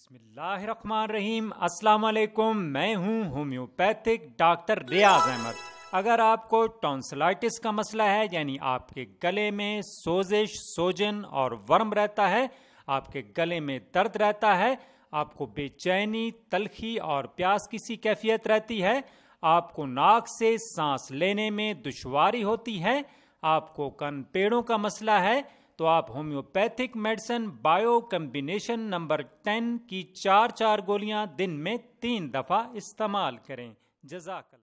बिस्मिल्लाहिर्रहमानिर्रहीम अस्सलाम वालेकुम मैं हूं होम्योपैथिक डॉक्टर रियाज अहमद अगर आपको टॉन्सलाइटिस का मसला है यानी आपके गले में सोजिश सोजन और वर्म रहता है आपके गले में दर्द रहता है आपको बेचैनी तलखी और प्यास की सी कैफियत रहती है आपको नाक से सांस लेने में दुशारी होती है आपको कन पेड़ों का मसला है तो आप homoeopathic medicine bio combination number ten की चार चार गोलियां दिन में तीन दफ़ा इस्तेमाल करें जजाकल